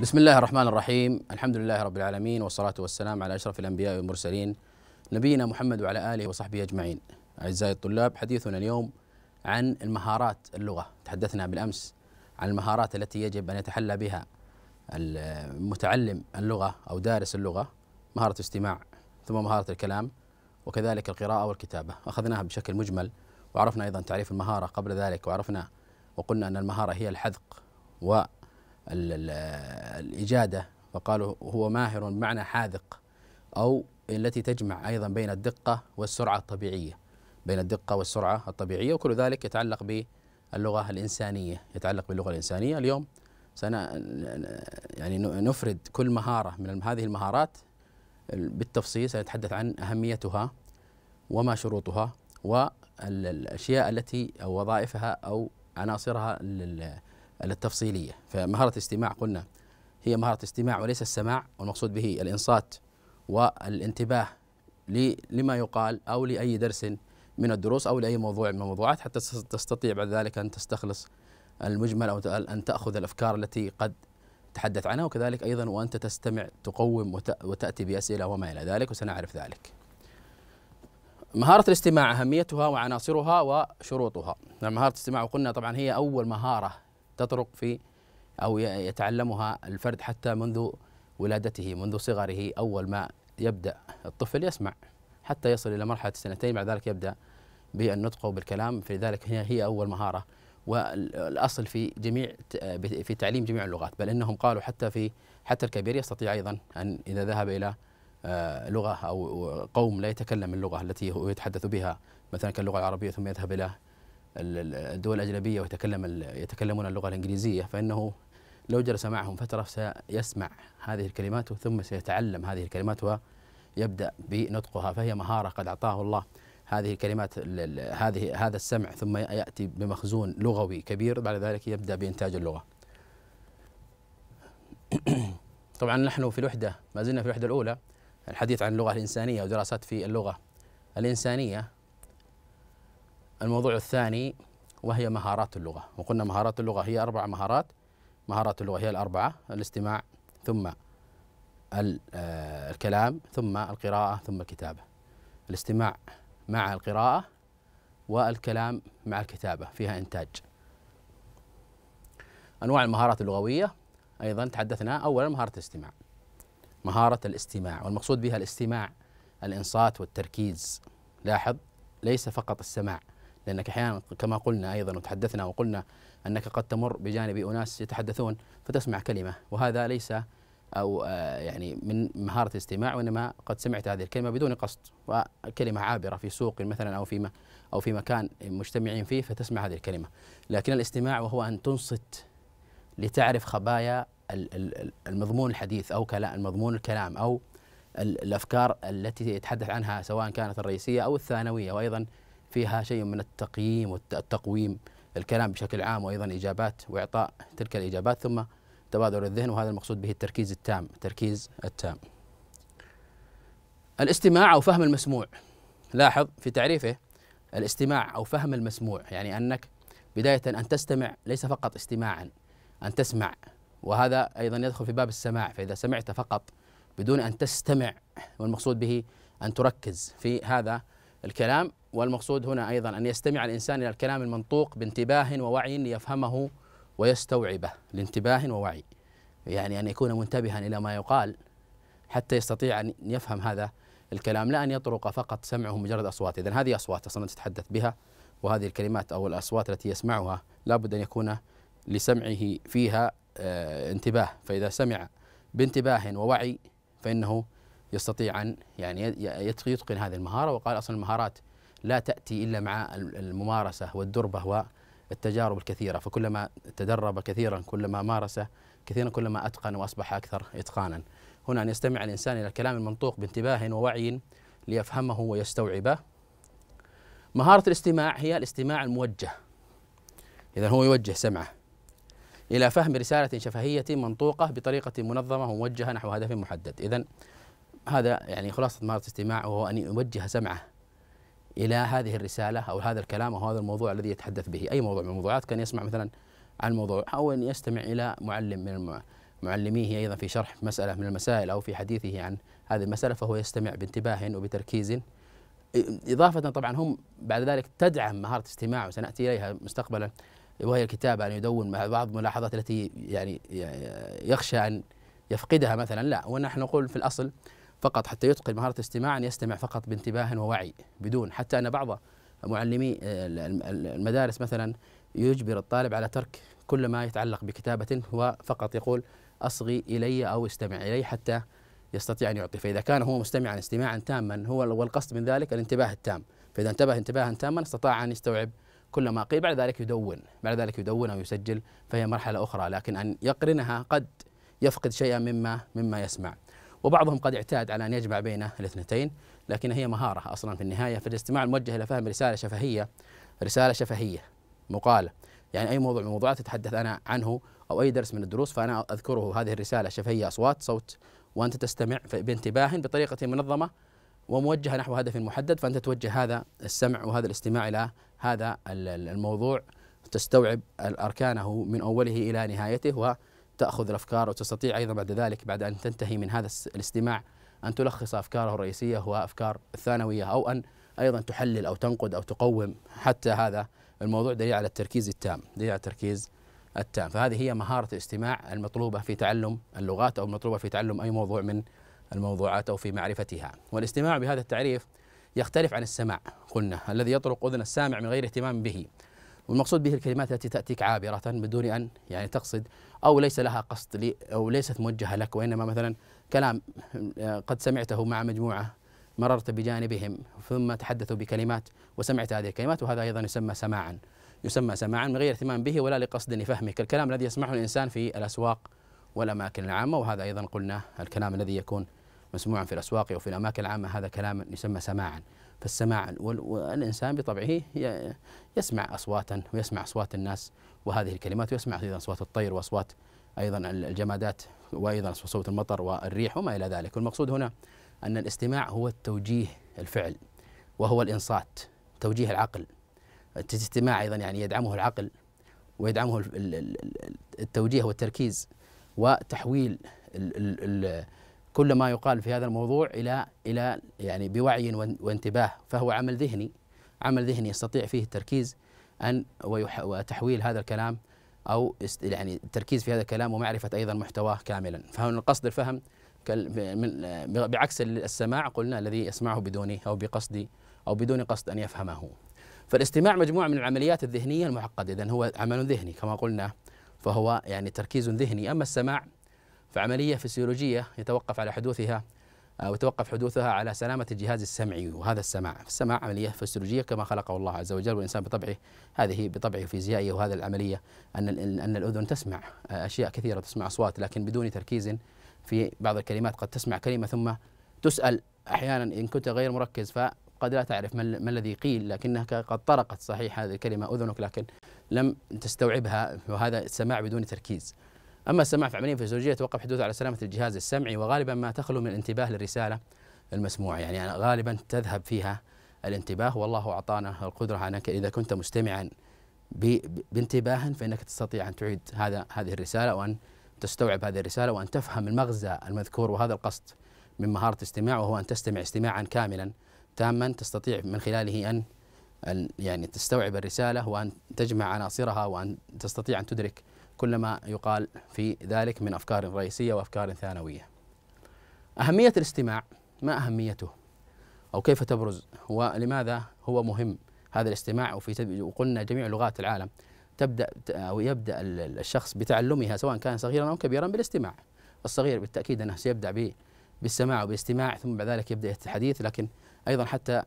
بسم الله الرحمن الرحيم الحمد لله رب العالمين والصلاة والسلام على أشرف الأنبياء والمرسلين نبينا محمد وعلى آله وصحبه أجمعين أعزائي الطلاب حديثنا اليوم عن المهارات اللغة تحدثنا بالأمس عن المهارات التي يجب أن يتحلى بها المتعلم اللغة أو دارس اللغة مهارة الاستماع ثم مهارة الكلام وكذلك القراءة والكتابة أخذناها بشكل مجمل وعرفنا أيضا تعريف المهارة قبل ذلك وعرفنا وقلنا أن المهارة هي الحذق و الإجادة فقالوا هو ماهر بمعنى حاذق أو التي تجمع أيضا بين الدقة والسرعة الطبيعية بين الدقة والسرعة الطبيعية وكل ذلك يتعلق باللغة الإنسانية يتعلق باللغة الإنسانية اليوم سن يعني نفرد كل مهارة من هذه المهارات بالتفصيل سنتحدث عن أهميتها وما شروطها والأشياء التي أو وظائفها أو عناصرها التفصيلية فمهارة الاستماع قلنا هي مهارة استماع وليس السماع والمقصود به الإنصات والانتباه لما يقال أو لأي درس من الدروس أو لأي موضوع من الموضوعات حتى تستطيع بعد ذلك أن تستخلص المجمل أو أن تأخذ الأفكار التي قد تحدث عنها وكذلك أيضا وأنت تستمع تقوم وتأتي بأسئلة وما إلى ذلك وسنعرف ذلك مهارة الاستماع أهميتها وعناصرها وشروطها نعم، مهارة الاستماع وقلنا طبعا هي أول مهارة تطرق في أو يتعلمها الفرد حتى منذ ولادته منذ صغره أول ما يبدأ الطفل يسمع حتى يصل إلى مرحلة السنتين بعد ذلك يبدأ بالنطق وبالكلام فلذلك هي, هي أول مهارة والاصل في جميع في تعليم جميع اللغات بل انهم قالوا حتى في حتى الكبير يستطيع ايضا ان اذا ذهب الى آه، لغه او قوم لا يتكلم اللغه التي هو يتحدث بها مثلا كاللغه العربيه ثم يذهب الى الدول الأجنبية ويتكلم يتكلمون اللغة الإنجليزية فإنه لو جلس معهم فترة سيسمع هذه الكلمات ثم سيتعلم هذه الكلمات ويبدأ بنطقها فهي مهارة قد أعطاه الله هذه الكلمات هذه هذا السمع ثم يأتي بمخزون لغوي كبير بعد ذلك يبدأ بإنتاج اللغة طبعا نحن في الوحدة ما زلنا في الوحدة الأولى الحديث عن اللغة الإنسانية ودراسات في اللغة الإنسانية الموضوع الثاني وهي مهارات اللغة وقلنا مهارات اللغة هي أربع مهارات مهارات اللغة هي الأربعة الاستماع ثم آه، الكلام ثم القراءة ثم الكتابة الاستماع مع القراءة والكلام مع الكتابة فيها إنتاج أنواع المهارات اللغوية أيضا تحدثنا أولا مهارة الاستماع مهارة الاستماع والمقصود بها الاستماع الإنصات والتركيز لاحظ ليس فقط السماع لأنك أحيانا كما قلنا أيضا وتحدثنا وقلنا أنك قد تمر بجانب أناس يتحدثون فتسمع كلمة وهذا ليس أو آه، يعني من مهارة الاستماع وإنما قد سمعت هذه الكلمة بدون قصد وكلمة عابرة في سوق مثلا أو في أو في مكان مجتمعين فيه فتسمع هذه الكلمة لكن الاستماع وهو أن تنصت لتعرف خبايا المضمون الحديث أو كلام مضمون الكلام أو الأفكار التي يتحدث عنها سواء كانت الرئيسية أو الثانوية وأيضا فيها شيء من التقييم والتقويم الكلام بشكل عام وايضا اجابات واعطاء تلك الاجابات ثم تبادل الذهن وهذا المقصود به التركيز التام التركيز التام الاستماع او فهم المسموع لاحظ في تعريفه الاستماع او فهم المسموع يعني انك بدايه ان تستمع ليس فقط استماعا ان تسمع وهذا ايضا يدخل في باب السماع فاذا سمعت فقط بدون ان تستمع والمقصود به ان تركز في هذا الكلام والمقصود هنا أيضا أن يستمع الإنسان إلى الكلام المنطوق بانتباه ووعي ليفهمه ويستوعبه لانتباه ووعي يعني أن يكون منتبها إلى ما يقال حتى يستطيع أن يفهم هذا الكلام لا أن يطرق فقط سمعه مجرد أصوات إذا هذه أصوات أصلا تتحدث بها وهذه الكلمات أو الأصوات التي يسمعها لابد أن يكون لسمعه فيها آه، انتباه فإذا سمع بانتباه ووعي فإنه يستطيع ان يعني يتقن هذه المهاره وقال اصلا المهارات لا تاتي الا مع الممارسه والدربه والتجارب الكثيره فكلما تدرب كثيرا كلما مارس كثيرا كلما اتقن واصبح اكثر اتقانا. هنا ان يستمع الانسان الى الكلام المنطوق بانتباه ووعي ليفهمه ويستوعبه. مهاره الاستماع هي الاستماع الموجه. اذا هو يوجه سمعه الى فهم رساله شفهيه منطوقه بطريقه منظمه وموجهه نحو هدف محدد. اذا هذا يعني خلاصة مهارة الاستماع وهو أن يوجه سمعه إلى هذه الرسالة أو هذا الكلام أو هذا الموضوع الذي يتحدث به أي موضوع من الموضوعات كان يسمع مثلا عن موضوع أو أن يستمع إلى معلم من معلميه أيضا في شرح مسألة من المسائل أو في حديثه عن هذه المسألة فهو يستمع بانتباه وبتركيز إضافة طبعا هم بعد ذلك تدعم مهارة الاستماع وسنأتي إليها مستقبلا وهي الكتابة أن يدون بعض الملاحظات التي يعني يخشى أن يفقدها مثلا لا ونحن نقول في الأصل فقط حتى يتقن مهارة الاستماع أن يستمع فقط بانتباه ووعي بدون حتى أن بعض معلمي المدارس مثلا يجبر الطالب على ترك كل ما يتعلق بكتابة هو فقط يقول أصغي إلي أو استمع إلي حتى يستطيع أن يعطي فإذا كان هو مستمعا استماعا تاما هو والقصد من ذلك الانتباه التام فإذا انتبه انتباها تاما استطاع أن يستوعب كل ما قيل بعد ذلك يدون بعد ذلك يدون أو يسجل فهي مرحلة أخرى لكن أن يقرنها قد يفقد شيئا مما مما يسمع وبعضهم قد اعتاد على أن يجمع بين الاثنتين لكن هي مهارة أصلا في النهاية في الاستماع الموجه إلى فهم رسالة شفهية رسالة شفهية مقالة يعني أي موضوع من الموضوعات تتحدث أنا عنه أو أي درس من الدروس فأنا أذكره هذه الرسالة الشفهية أصوات صوت وأنت تستمع بانتباه بطريقة منظمة وموجهة نحو هدف محدد فأنت توجه هذا السمع وهذا الاستماع إلى هذا الموضوع تستوعب أركانه من أوله إلى نهايته و تأخذ الأفكار وتستطيع أيضا بعد ذلك بعد أن تنتهي من هذا الاستماع أن تلخص أفكاره الرئيسية وأفكار الثانوية أو أن أيضا تحلل أو تنقد أو تقوم حتى هذا الموضوع دليل على التركيز التام دليل على التركيز التام فهذه هي مهارة الاستماع المطلوبة في تعلم اللغات أو المطلوبة في تعلم أي موضوع من الموضوعات أو في معرفتها والاستماع بهذا التعريف يختلف عن السماع قلنا الذي يطرق أذن السامع من غير اهتمام به والمقصود به الكلمات التي تأتيك عابرة بدون أن يعني تقصد أو ليس لها قصد لي أو ليست موجهة لك وإنما مثلا كلام آه، قد سمعته مع مجموعة مررت بجانبهم ثم تحدثوا بكلمات وسمعت هذه الكلمات وهذا أيضا يسمى سماعا يسمى سماعا من غير اهتمام به ولا لقصد لفهمك الكلام الذي يسمعه الإنسان في الأسواق والأماكن العامة وهذا أيضا قلنا الكلام الذي يكون مسموعا في الأسواق وفي الأماكن العامة هذا كلام يسمى سماعا فالسماع والإنسان بطبعه يسمع أصواتا ويسمع أصوات الناس وهذه الكلمات ويسمع أيضا أصوات الطير وأصوات أيضا الجمادات وأيضا صوت المطر والريح وما إلى ذلك والمقصود هنا أن الاستماع هو التوجيه الفعل وهو الإنصات توجيه العقل الاستماع أيضا يعني يدعمه العقل ويدعمه التوجيه والتركيز وتحويل كل ما يقال في هذا الموضوع الى الى يعني بوعي وانتباه فهو عمل ذهني عمل ذهني يستطيع فيه التركيز ان وتحويل هذا الكلام او يعني التركيز في هذا الكلام ومعرفه ايضا محتواه كاملا فهنا القصد الفهم بعكس السماع قلنا الذي يسمعه بدونه او بقصد او بدون قصد ان يفهمه فالاستماع مجموعه من العمليات الذهنيه المعقده اذا هو عمل ذهني كما قلنا فهو يعني تركيز ذهني اما السماع فعملية فسيولوجية يتوقف على حدوثها أو يتوقف حدوثها على سلامة الجهاز السمعي وهذا السماع السماع عملية فسيولوجية كما خلقه الله عز وجل والإنسان بطبعه هذه بطبعه فيزيائية وهذا العملية أن أن الأذن تسمع آه، أشياء كثيرة تسمع أصوات لكن بدون تركيز في بعض الكلمات قد تسمع كلمة ثم تسأل أحيانا إن كنت غير مركز فقد لا تعرف ما الذي قيل لكنك قد طرقت صحيح هذه الكلمة أذنك لكن لم تستوعبها وهذا السماع بدون تركيز أما السماع في عملية فيزيولوجيه توقف حدوثه على سلامة الجهاز السمعي وغالبا ما تخلو من الانتباه للرسالة المسموعة يعني غالبا تذهب فيها الانتباه والله أعطانا القدرة أنك إذا كنت مستمعا بانتباه فإنك تستطيع أن تعيد هذا هذه الرسالة وأن تستوعب هذه الرسالة وأن تفهم المغزى المذكور وهذا القصد من مهارة الاستماع وهو أن تستمع استماعا كاملا تاما تستطيع من خلاله أن يعني تستوعب الرسالة وأن تجمع عناصرها وأن تستطيع أن تدرك كل ما يقال في ذلك من أفكار رئيسية وأفكار ثانوية أهمية الاستماع ما أهميته أو كيف تبرز ولماذا هو مهم هذا الاستماع وفي وقلنا جميع لغات العالم تبدأ أو يبدأ الشخص بتعلمها سواء كان صغيرا أو كبيرا بالاستماع الصغير بالتأكيد أنه سيبدأ بالسماع وبالاستماع ثم بعد ذلك يبدأ الحديث لكن أيضا حتى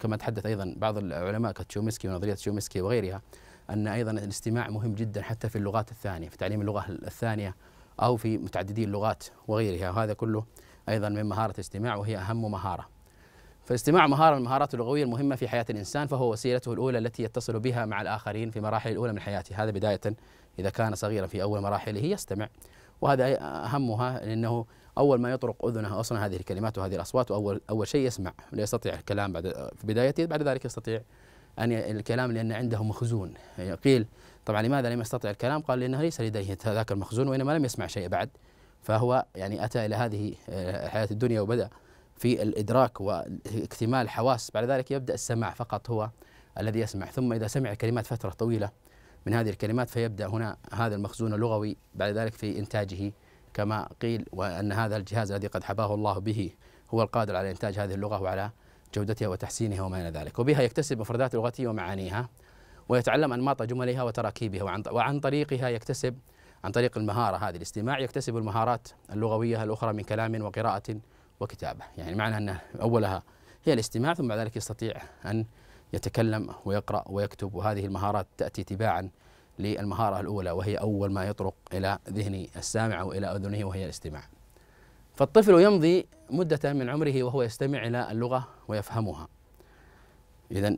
كما تحدث أيضا بعض العلماء كتشومسكي ونظرية تشومسكي وغيرها أن أيضا الاستماع مهم جدا حتى في اللغات الثانية في تعليم اللغة الثانية أو في متعددي اللغات وغيرها وهذا كله أيضا من مهارة الاستماع وهي أهم مهارة فالاستماع مهارة من المهارات اللغوية المهمة في حياة الإنسان فهو وسيلته الأولى التي يتصل بها مع الآخرين في مراحل الأولى من حياته هذا بداية إذا كان صغيرا في أول مراحله يستمع وهذا أهمها لأنه أول ما يطرق أذنه أصلا هذه الكلمات وهذه الأصوات وأول أول شيء يسمع لا يستطيع الكلام بعد في بدايته بعد ذلك يستطيع أن الكلام لأن عنده مخزون قيل طبعا لماذا لم يستطع الكلام قال لأنه ليس لديه ذاك المخزون وإنما لم يسمع شيء بعد فهو يعني أتى إلى هذه الحياة آه، الدنيا وبدأ في الإدراك واكتمال الحواس بعد ذلك يبدأ السماع فقط هو الذي يسمع ثم إذا سمع كلمات فترة طويلة من هذه الكلمات فيبدأ هنا هذا المخزون اللغوي بعد ذلك في إنتاجه كما قيل وأن هذا الجهاز الذي قد حباه الله به هو القادر على إنتاج هذه اللغة وعلى جودتها وتحسينها وما إلى ذلك وبها يكتسب مفردات لغته ومعانيها ويتعلم أنماط جملها وتراكيبها وعن, وعن طريقها يكتسب عن طريق المهارة هذه الاستماع يكتسب المهارات اللغوية الأخرى من كلام وقراءة وكتابة يعني معنى أن أولها هي الاستماع ثم بعد ذلك يستطيع أن يتكلم ويقرأ ويكتب وهذه المهارات تأتي تباعا للمهارة الأولى وهي أول ما يطرق إلى ذهن السامع أو إلى أذنه وهي الاستماع فالطفل يمضي مدة من عمره وهو يستمع إلى اللغة ويفهمها إذا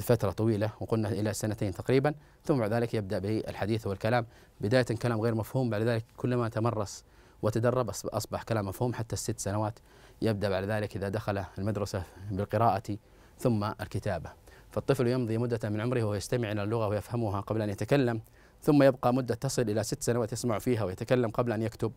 فترة طويلة وقلنا إلى سنتين تقريبا ثم بعد ذلك يبدأ بالحديث والكلام بداية كلام غير مفهوم بعد ذلك كلما تمرس وتدرب أصبح كلام مفهوم حتى الست سنوات يبدأ بعد ذلك إذا دخل المدرسة بالقراءة ثم الكتابة فالطفل يمضي مدة من عمره وهو يستمع إلى اللغة ويفهمها قبل أن يتكلم ثم يبقى مدة تصل إلى ست سنوات يسمع فيها ويتكلم قبل أن يكتب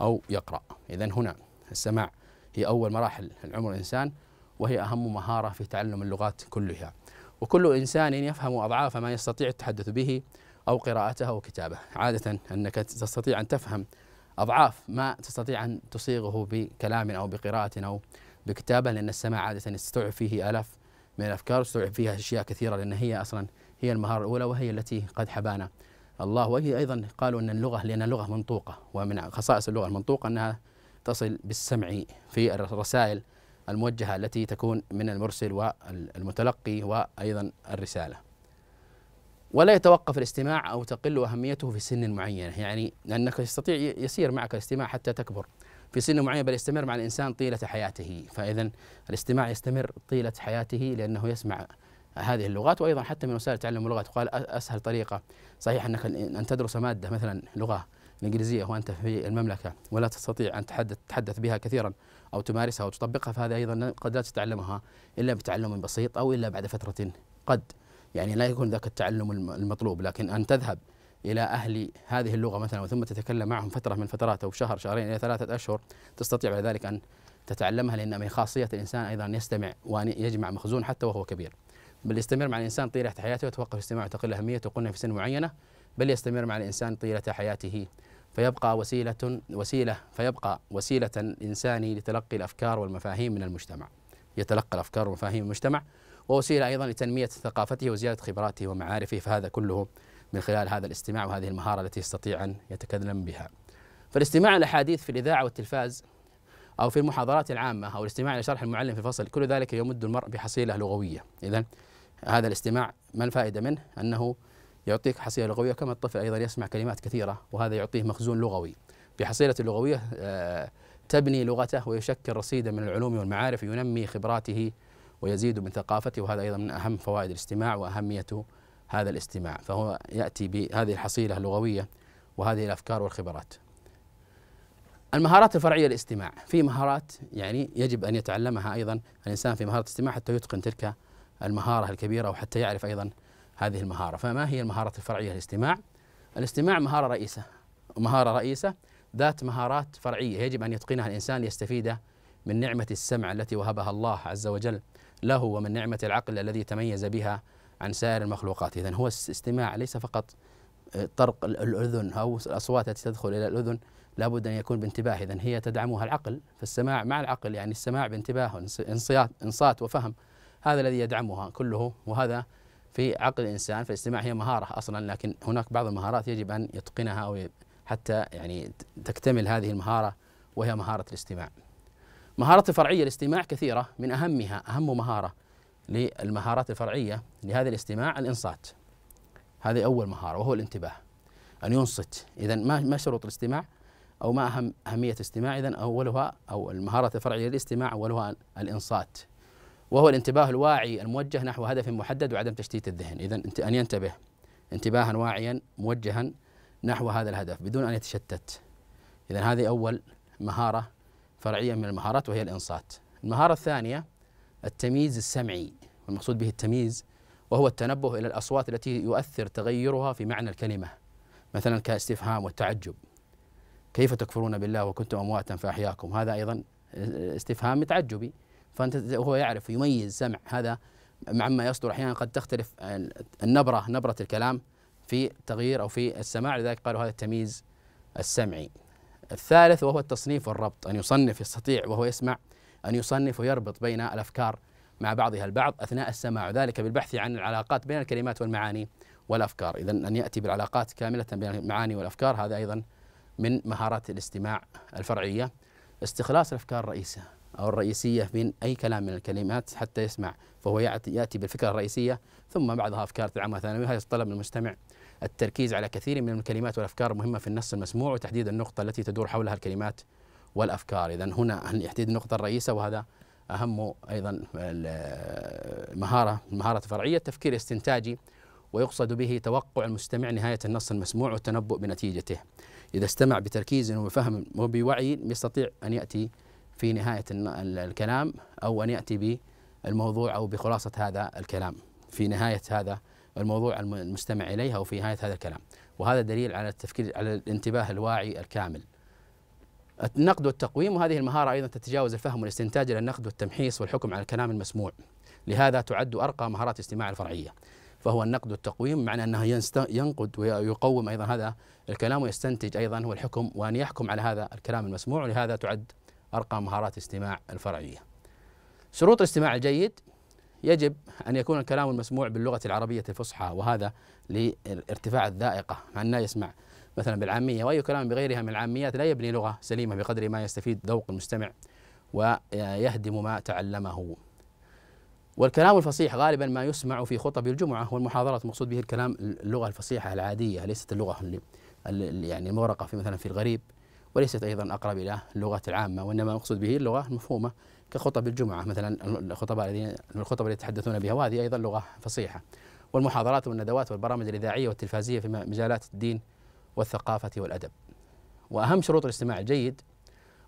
أو يقرأ إذا هنا السماع هي أول مراحل العمر الإنسان وهي أهم مهارة في تعلم اللغات كلها وكل إنسان يفهم أضعاف ما يستطيع التحدث به أو قراءته أو كتابه عادة أنك تستطيع أن تفهم أضعاف ما تستطيع أن تصيغه بكلام أو بقراءة أو بكتابة لأن السماع عادة يستوعب فيه آلاف من الأفكار يستوعب فيها أشياء كثيرة لأن هي أصلا هي المهارة الأولى وهي التي قد حبانا الله وهي أيضا قالوا أن اللغة لأن اللغة منطوقة ومن خصائص اللغة المنطوقة أنها تصل بالسمع في الرسائل الموجهة التي تكون من المرسل والمتلقي وأيضا الرسالة ولا يتوقف الاستماع أو تقل أهميته في سن معينة يعني أنك يستطيع يسير معك الاستماع حتى تكبر في سن معين بل يستمر مع الإنسان طيلة حياته فإذا الاستماع يستمر طيلة حياته لأنه يسمع هذه اللغات وأيضا حتى من وسائل تعلم اللغات قال أسهل طريقة صحيح أنك أن تدرس مادة مثلا لغة الإنجليزية وأنت في المملكة ولا تستطيع أن تتحدث بها كثيرا أو تمارسها وتطبقها فهذا أيضا قد لا تتعلمها إلا بتعلم بسيط أو إلا بعد فترة قد يعني لا يكون ذاك التعلم المطلوب لكن أن تذهب إلى أهل هذه اللغة مثلا ثم تتكلم معهم فترة من فترات أو شهر شهرين إلى ثلاثة أشهر تستطيع بعد ذلك أن تتعلمها لأن من خاصية الإنسان أيضا أن يستمع وأن يجمع مخزون حتى وهو كبير بل يستمر مع الإنسان طيلة حياته وتوقف الاستماع وتقل أهميته قلنا في سن معينة بل يستمر مع الإنسان طيلة حياته فيبقى وسيلة وسيلة فيبقى وسيلة إنساني لتلقي الأفكار والمفاهيم من المجتمع يتلقى الأفكار والمفاهيم من المجتمع ووسيلة أيضا لتنمية ثقافته وزيادة خبراته ومعارفه فهذا كله من خلال هذا الاستماع وهذه المهارة التي يستطيع أن يتكلم بها فالاستماع الأحاديث في الإذاعة والتلفاز أو في المحاضرات العامة أو الاستماع إلى شرح المعلم في الفصل كل ذلك يمد المرء بحصيلة لغوية إذا هذا الاستماع ما الفائدة منه؟ أنه يعطيك حصيلة لغوية كما الطفل أيضا يسمع كلمات كثيرة وهذا يعطيه مخزون لغوي بحصيلة اللغوية آه، تبني لغته ويشكل رصيدا من العلوم والمعارف ينمي خبراته ويزيد من ثقافته وهذا أيضا من أهم فوائد الاستماع وأهمية هذا الاستماع فهو يأتي بهذه الحصيلة اللغوية وهذه الأفكار والخبرات المهارات الفرعية الاستماع في مهارات يعني يجب أن يتعلمها أيضا الإنسان في مهارة الاستماع حتى يتقن تلك المهارة الكبيرة وحتى يعرف أيضا هذه المهارة فما هي المهارة الفرعية الاستماع الاستماع مهارة رئيسة مهارة رئيسة ذات مهارات فرعية يجب أن يتقنها الإنسان ليستفيد من نعمة السمع التي وهبها الله عز وجل له ومن نعمة العقل الذي تميز بها عن سائر المخلوقات إذا هو الاستماع ليس فقط آه، طرق الأذن أو الأصوات التي تدخل إلى الأذن لابد أن يكون بانتباه إذا هي تدعمها العقل فالسماع مع العقل يعني السماع بانتباه انصات وفهم هذا الذي يدعمها كله وهذا في عقل الانسان فالاستماع هي مهاره اصلا لكن هناك بعض المهارات يجب ان يتقنها او حتى يعني تكتمل هذه المهاره وهي مهاره الاستماع. مهارات الفرعية الاستماع كثيرة من أهمها أهم مهارة للمهارات الفرعية لهذا الاستماع الإنصات هذه أول مهارة وهو الانتباه أن ينصت إذا ما ما شروط الاستماع أو ما أهم أهمية الاستماع إذا أولها أو المهارة الفرعية للاستماع أولها الإنصات وهو الانتباه الواعي الموجه نحو هدف محدد وعدم تشتيت الذهن إذا أن ينتبه انتباها واعيا موجها نحو هذا الهدف بدون أن يتشتت إذا هذه أول مهارة فرعية من المهارات وهي الإنصات المهارة الثانية التمييز السمعي والمقصود به التمييز وهو التنبه إلى الأصوات التي يؤثر تغيرها في معنى الكلمة مثلا كاستفهام والتعجب كيف تكفرون بالله وكنتم أمواتا فأحياكم هذا أيضا آه، آه، استفهام تعجبي فانت هو يعرف يميز سمع هذا عما يصدر احيانا قد تختلف النبره نبره الكلام في تغيير او في السماع لذلك قالوا هذا التمييز السمعي. الثالث وهو التصنيف والربط ان يصنف يستطيع وهو يسمع ان يصنف ويربط بين الافكار مع بعضها البعض اثناء السماع وذلك بالبحث عن العلاقات بين الكلمات والمعاني والافكار، اذا ان ياتي بالعلاقات كامله بين المعاني والافكار هذا ايضا من مهارات الاستماع الفرعيه. استخلاص الافكار الرئيسه أو الرئيسية من أي كلام من الكلمات حتى يسمع فهو يأتي بالفكرة الرئيسية ثم بعضها أفكار تعامة ثانوية هذا طلب المستمع التركيز على كثير من الكلمات والأفكار المهمة في النص المسموع وتحديد النقطة التي تدور حولها الكلمات والأفكار إذا هنا تحديد النقطة الرئيسة وهذا أهم أيضا مهارة مهارة فرعية التفكير الاستنتاجي ويقصد به توقع المستمع نهاية النص المسموع والتنبؤ بنتيجته إذا استمع بتركيز وفهم وبوعي يستطيع أن يأتي في نهاية الكلام أو أن يأتي بالموضوع أو بخلاصة هذا الكلام في نهاية هذا الموضوع المستمع إليه أو في نهاية هذا الكلام وهذا دليل على التفكير على الانتباه الواعي الكامل النقد والتقويم وهذه المهارة أيضا تتجاوز الفهم والاستنتاج إلى النقد والتمحيص والحكم على الكلام المسموع لهذا تعد أرقى مهارات الاستماع الفرعية فهو النقد والتقويم معنى أنه ينقد ويقوم أيضا هذا الكلام ويستنتج أيضا هو الحكم وأن يحكم على هذا الكلام المسموع لهذا تعد أرقى مهارات الاستماع الفرعية شروط الاستماع الجيد يجب أن يكون الكلام المسموع باللغة العربية الفصحى وهذا لارتفاع الذائقة أن لا يسمع مثلا بالعامية وأي كلام بغيرها من العاميات لا يبني لغة سليمة بقدر ما يستفيد ذوق المستمع ويهدم ما تعلمه والكلام الفصيح غالبا ما يسمع في خطب الجمعة والمحاضرات مقصود به الكلام اللغة الفصيحة العادية ليست اللغة اللي يعني المغرقة في مثلا في الغريب وليست أيضا أقرب إلى اللغة العامة وإنما اقصد به اللغة المفهومة كخطب الجمعة مثلا الخطباء الذين الخطب التي يتحدثون بها وهذه أيضا لغة فصيحة والمحاضرات والندوات والبرامج الإذاعية والتلفازية في مجالات الدين والثقافة والأدب وأهم شروط الاستماع الجيد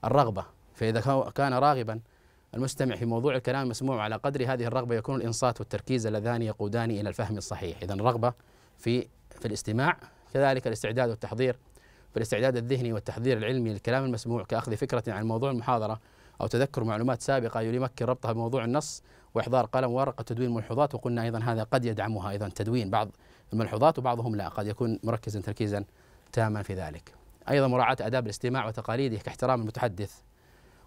الرغبة فإذا كان راغبا المستمع في موضوع الكلام المسموع على قدر هذه الرغبة يكون الإنصات والتركيز اللذان يقودان إلى الفهم الصحيح إذا الرغبه في في الاستماع كذلك الاستعداد والتحضير بالاستعداد الذهني والتحضير العلمي للكلام المسموع كأخذ فكرة عن موضوع المحاضرة أو تذكر معلومات سابقة يمكن ربطها بموضوع النص وإحضار قلم ورقة تدوين ملحوظات وقلنا أيضا هذا قد يدعمها أيضا تدوين بعض الملحوظات وبعضهم لا قد يكون مركزا تركيزا تاما في ذلك أيضا مراعاة آداب الاستماع وتقاليده كاحترام المتحدث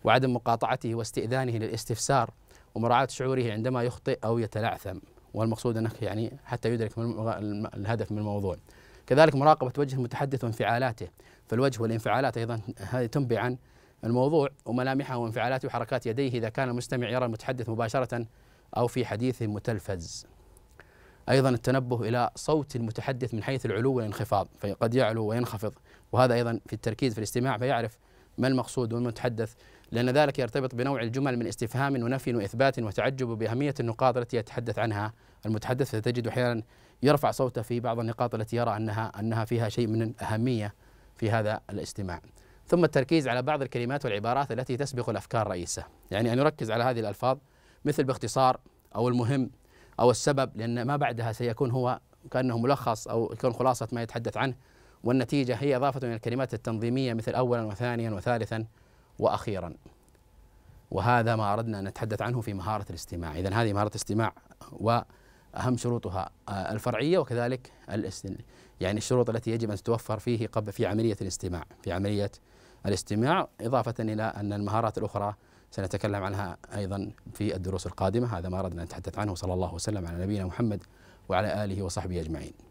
وعدم مقاطعته واستئذانه للاستفسار ومراعاة شعوره عندما يخطئ أو يتلعثم والمقصود أنه يعني حتى يدرك الهدف من الموضوع كذلك مراقبة وجه المتحدث وانفعالاته فالوجه والانفعالات أيضا هذه تنبي عن الموضوع وملامحه وانفعالاته وحركات يديه إذا كان المستمع يرى المتحدث مباشرة أو في حديث متلفز أيضا التنبه إلى صوت المتحدث من حيث العلو والانخفاض فقد يعلو وينخفض وهذا أيضا في التركيز في الاستماع فيعرف ما المقصود والمتحدث لأن ذلك يرتبط بنوع الجمل من استفهام ونفي وإثبات وتعجب بأهمية النقاط التي يتحدث عنها المتحدث فتجد أحيانا يرفع صوته في بعض النقاط التي يرى انها انها فيها شيء من الاهميه في هذا الاستماع. ثم التركيز على بعض الكلمات والعبارات التي تسبق الافكار الرئيسه، يعني ان يركز على هذه الالفاظ مثل باختصار او المهم او السبب لان ما بعدها سيكون هو كانه ملخص او يكون خلاصه ما يتحدث عنه والنتيجه هي اضافه الى الكلمات التنظيميه مثل اولا وثانيا وثالثا واخيرا. وهذا ما اردنا ان نتحدث عنه في مهاره الاستماع، اذا هذه مهاره الاستماع و أهم شروطها آه، الفرعية وكذلك يعني الشروط التي يجب أن تتوفر فيه قبل في عملية الاستماع في عملية الاستماع إضافة إلى أن المهارات الأخرى سنتكلم عنها أيضا في الدروس القادمة هذا ما أردنا أن نتحدث عنه صلى الله وسلم على نبينا محمد وعلى آله وصحبه أجمعين